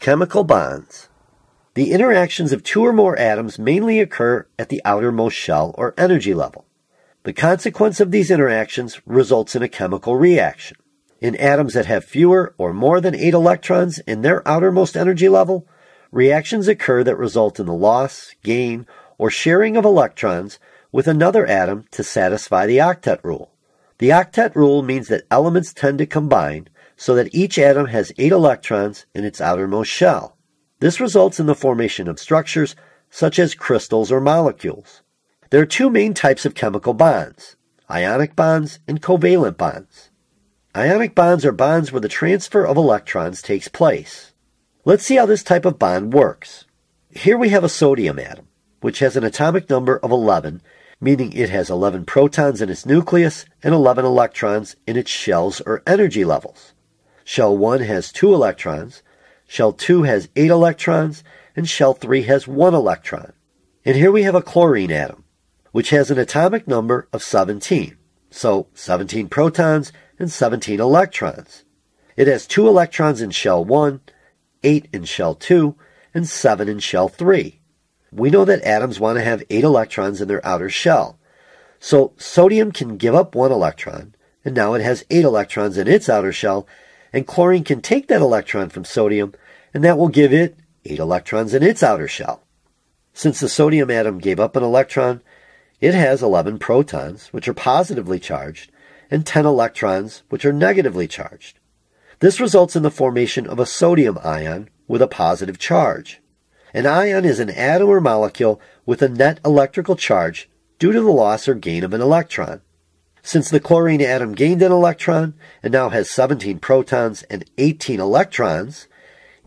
Chemical bonds. The interactions of two or more atoms mainly occur at the outermost shell or energy level. The consequence of these interactions results in a chemical reaction. In atoms that have fewer or more than eight electrons in their outermost energy level, reactions occur that result in the loss, gain, or sharing of electrons with another atom to satisfy the octet rule. The octet rule means that elements tend to combine so that each atom has eight electrons in its outermost shell. This results in the formation of structures such as crystals or molecules. There are two main types of chemical bonds ionic bonds and covalent bonds. Ionic bonds are bonds where the transfer of electrons takes place. Let's see how this type of bond works. Here we have a sodium atom, which has an atomic number of 11, meaning it has 11 protons in its nucleus and 11 electrons in its shells or energy levels. Shell 1 has 2 electrons, shell 2 has 8 electrons, and shell 3 has 1 electron. And here we have a chlorine atom, which has an atomic number of 17, so 17 protons and 17 electrons. It has 2 electrons in shell 1, 8 in shell 2, and 7 in shell 3. We know that atoms want to have 8 electrons in their outer shell. So sodium can give up 1 electron, and now it has 8 electrons in its outer shell and chlorine can take that electron from sodium, and that will give it 8 electrons in its outer shell. Since the sodium atom gave up an electron, it has 11 protons, which are positively charged, and 10 electrons, which are negatively charged. This results in the formation of a sodium ion with a positive charge. An ion is an atom or molecule with a net electrical charge due to the loss or gain of an electron. Since the chlorine atom gained an electron and now has 17 protons and 18 electrons,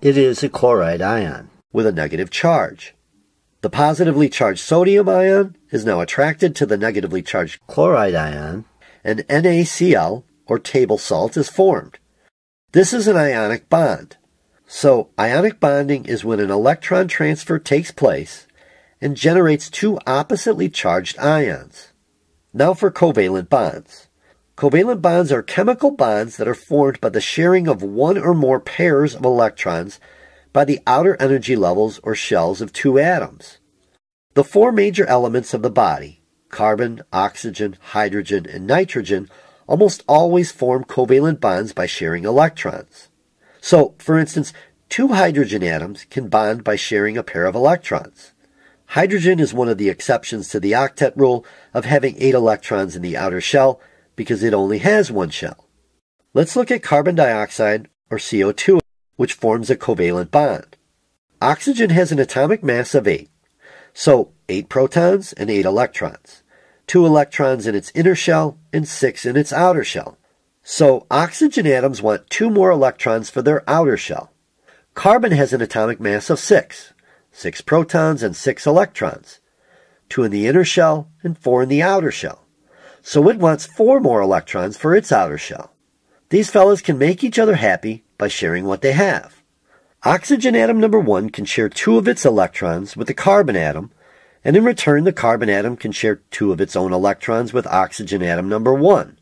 it is a chloride ion with a negative charge. The positively charged sodium ion is now attracted to the negatively charged chloride ion, and NaCl, or table salt, is formed. This is an ionic bond. So, ionic bonding is when an electron transfer takes place and generates two oppositely charged ions. Now for covalent bonds. Covalent bonds are chemical bonds that are formed by the sharing of one or more pairs of electrons by the outer energy levels or shells of two atoms. The four major elements of the body, carbon, oxygen, hydrogen, and nitrogen, almost always form covalent bonds by sharing electrons. So, for instance, two hydrogen atoms can bond by sharing a pair of electrons. Hydrogen is one of the exceptions to the octet rule of having eight electrons in the outer shell because it only has one shell. Let's look at carbon dioxide, or CO2, which forms a covalent bond. Oxygen has an atomic mass of 8, so 8 protons and 8 electrons, 2 electrons in its inner shell and 6 in its outer shell. So oxygen atoms want 2 more electrons for their outer shell. Carbon has an atomic mass of 6, six protons and six electrons, two in the inner shell and four in the outer shell. So it wants four more electrons for its outer shell. These fellas can make each other happy by sharing what they have. Oxygen atom number one can share two of its electrons with the carbon atom, and in return the carbon atom can share two of its own electrons with oxygen atom number one,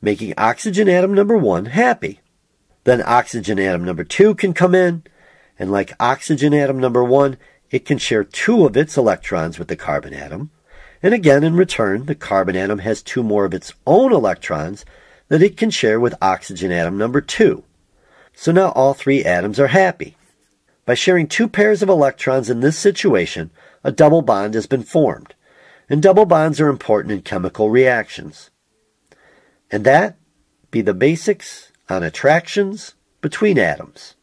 making oxygen atom number one happy. Then oxygen atom number two can come in, and like oxygen atom number one, it can share two of its electrons with the carbon atom, and again in return, the carbon atom has two more of its own electrons that it can share with oxygen atom number two. So now all three atoms are happy. By sharing two pairs of electrons in this situation, a double bond has been formed, and double bonds are important in chemical reactions. And that be the basics on attractions between atoms.